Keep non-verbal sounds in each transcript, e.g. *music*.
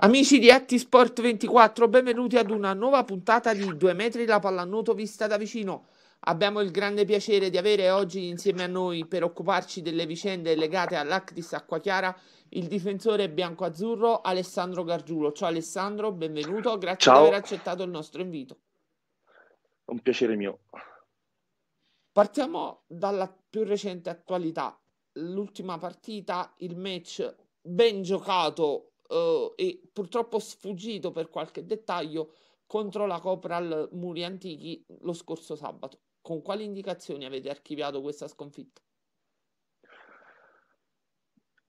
Amici di Sport 24, benvenuti ad una nuova puntata di Due metri la Pallanuoto vista da vicino. Abbiamo il grande piacere di avere oggi insieme a noi per occuparci delle vicende legate all'Actis Acqua Chiara il difensore bianco-azzurro Alessandro Gargiulo. Ciao Alessandro, benvenuto, grazie Ciao. di aver accettato il nostro invito. Un piacere mio. Partiamo dalla più recente attualità. L'ultima partita, il match ben giocato eh, e purtroppo sfuggito per qualche dettaglio contro la Copral Muri Antichi lo scorso sabato. Con quali indicazioni avete archiviato questa sconfitta?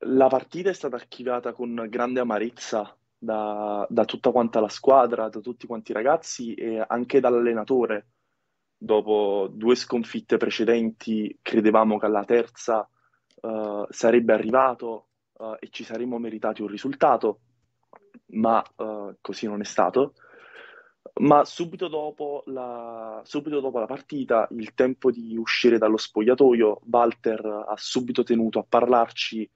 La partita è stata archiviata con grande amarezza da, da tutta quanta la squadra, da tutti quanti i ragazzi e anche dall'allenatore. Dopo due sconfitte precedenti credevamo che alla terza uh, sarebbe arrivato, uh, e ci saremmo meritati un risultato, ma uh, così non è stato. Ma subito dopo, la, subito dopo la partita, il tempo di uscire dallo spogliatoio, Walter ha subito tenuto a parlarci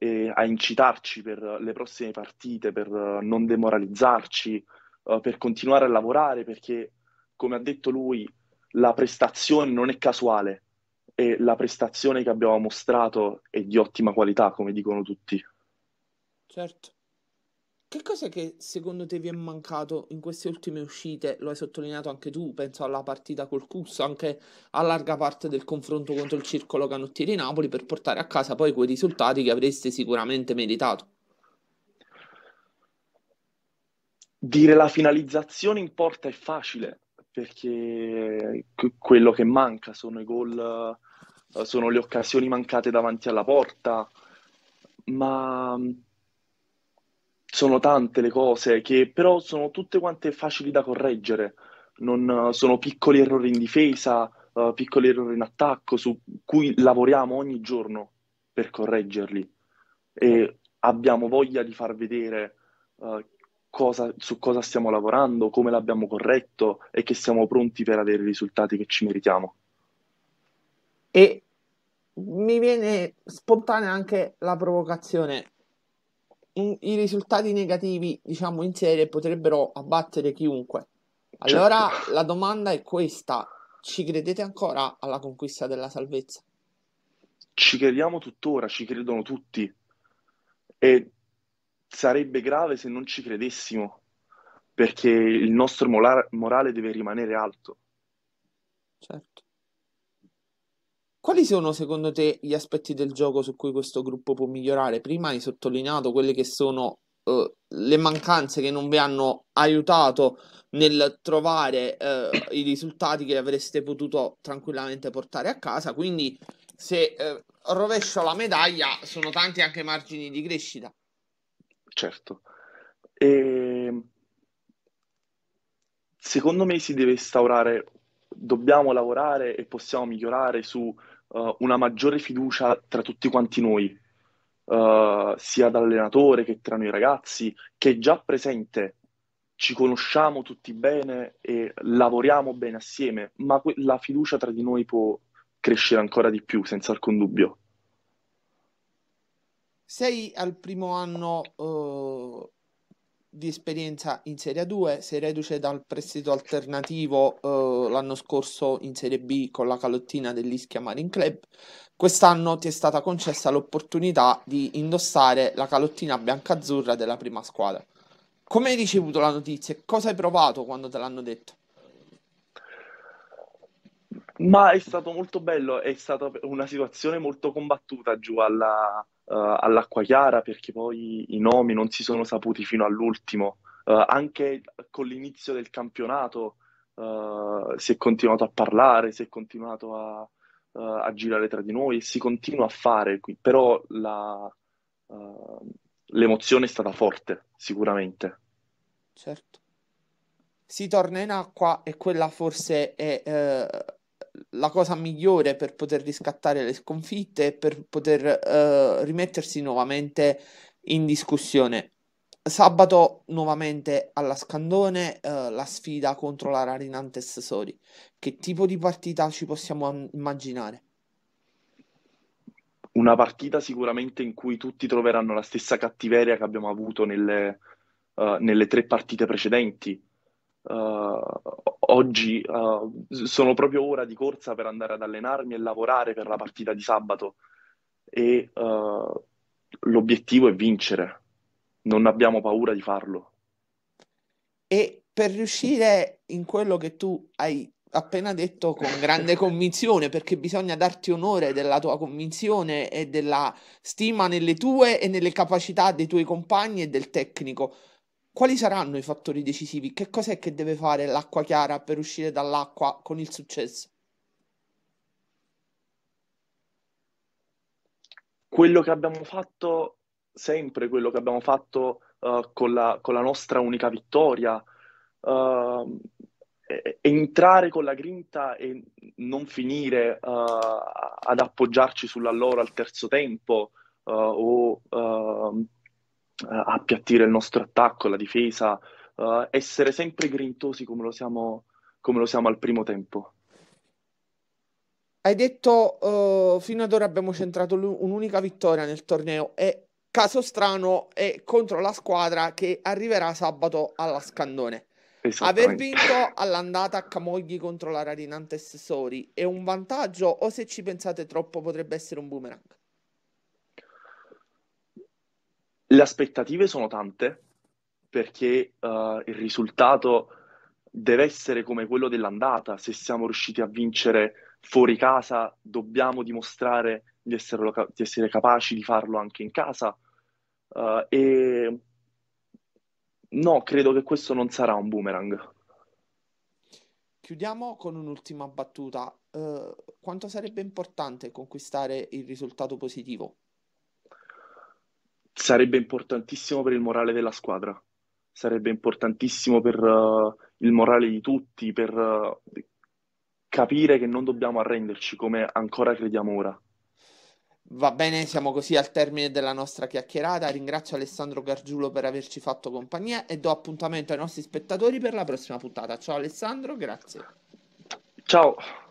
e a incitarci per le prossime partite, per non demoralizzarci, uh, per continuare a lavorare, perché come ha detto lui, la prestazione non è casuale, e la prestazione che abbiamo mostrato è di ottima qualità, come dicono tutti. Certo. Che cos'è che secondo te vi è mancato in queste ultime uscite? Lo hai sottolineato anche tu, penso alla partita col Cusso, anche a larga parte del confronto contro il circolo canottieri Napoli per portare a casa poi quei risultati che avreste sicuramente meritato. Dire la finalizzazione in porta è facile, perché quello che manca sono i gol sono le occasioni mancate davanti alla porta, ma mm, sono tante le cose che però sono tutte quante facili da correggere. Non, eh, sono piccoli errori in difesa, uh, piccoli errori in attacco su cui lavoriamo ogni giorno per correggerli e abbiamo voglia di far vedere uh, cosa, su cosa stiamo lavorando, come l'abbiamo corretto e che siamo pronti per avere i risultati che ci meritiamo e mi viene spontanea anche la provocazione. I risultati negativi, diciamo, in serie potrebbero abbattere chiunque. Certo. Allora certo. la domanda è questa: ci credete ancora alla conquista della salvezza? Ci crediamo tuttora, ci credono tutti. E sarebbe grave se non ci credessimo, perché il nostro mola- morale deve rimanere alto. Certo. Quali sono secondo te gli aspetti del gioco su cui questo gruppo può migliorare? Prima hai sottolineato quelle che sono eh, le mancanze che non vi hanno aiutato nel trovare eh, i risultati che avreste potuto tranquillamente portare a casa, quindi se eh, rovescio la medaglia sono tanti anche i margini di crescita. Certo. E... Ehm, secondo me si deve instaurare dobbiamo lavorare e possiamo migliorare su uh, una maggiore fiducia tra tutti quanti noi, uh, sia dall'allenatore che tra noi ragazzi, che è già presente. Ci conosciamo tutti bene e lavoriamo bene assieme, ma que- la fiducia tra di noi può crescere ancora di più, senza alcun dubbio. Sei al primo anno uh di esperienza in Serie 2, si reduce dal prestito alternativo eh, l'anno scorso in Serie B con la calottina dell'Ischia Marine Club. Quest'anno ti è stata concessa l'opportunità di indossare la calottina bianca-azzurra della prima squadra. Come hai ricevuto la notizia e cosa hai provato quando te l'hanno detto? Ma è stato molto bello, è stata una situazione molto combattuta giù alla, uh, all'acqua chiara perché poi i nomi non si sono saputi fino all'ultimo. Uh, anche con l'inizio del campionato uh, si è continuato a parlare, si è continuato a, a, girare tra di noi e si continua a fare, però la, l'emozione è stata forte sicuramente. Certo si torna in acqua e quella forse è eh, la cosa migliore per poter riscattare le sconfitte e per poter eh, rimettersi nuovamente in discussione. Sabato nuovamente alla Scandone eh, la sfida contro la Rarinantes Sori. Che tipo di partita ci possiamo immaginare? Una partita sicuramente in cui tutti troveranno la stessa cattiveria che abbiamo avuto nelle, uh, nelle tre partite precedenti Uh, oggi uh, sono proprio ora di corsa per andare ad allenarmi e lavorare per la partita di sabato e uh, l'obiettivo è vincere, non abbiamo paura di farlo. E per riuscire in quello che tu hai appena detto con grande *laughs* convinzione, perché bisogna darti onore della tua convinzione e della stima nelle tue e nelle capacità dei tuoi compagni e del tecnico quali saranno i fattori decisivi? Che cos'è che deve fare l'acqua chiara per uscire dall'acqua con il successo? Quello che abbiamo fatto sempre, quello che abbiamo fatto uh, con, la, con, la, nostra unica vittoria, uh, entrare con la grinta e non finire uh, ad appoggiarci sull'alloro al terzo tempo o ehm, eh, appiattire il nostro attacco, la difesa, eh, essere sempre grintosi come lo siamo, come lo siamo al primo tempo. Hai detto uh, fino ad ora abbiamo centrato l- un'unica vittoria nel torneo e caso strano è contro la squadra che arriverà sabato alla Scandone. Aver vinto all'andata a Camogli contro la Radinante Sori è un vantaggio o se ci pensate troppo potrebbe essere un boomerang? Le aspettative sono tante perché uh, il risultato deve essere come quello dell'andata. Se siamo riusciti a vincere fuori casa, dobbiamo dimostrare di essere, di essere capaci di farlo anche in casa. Uh, e no, credo che questo non sarà un boomerang. Chiudiamo con un'ultima battuta. Uh, quanto sarebbe importante conquistare il risultato positivo? sarebbe importantissimo per il morale della squadra, sarebbe importantissimo per uh, il morale di tutti, per uh, capire che non dobbiamo arrenderci come ancora crediamo ora. Va bene, siamo così al termine della nostra chiacchierata. Ringrazio Alessandro Gargiulo per averci fatto compagnia e do appuntamento ai nostri spettatori per la prossima puntata. Ciao Alessandro, grazie. Ciao.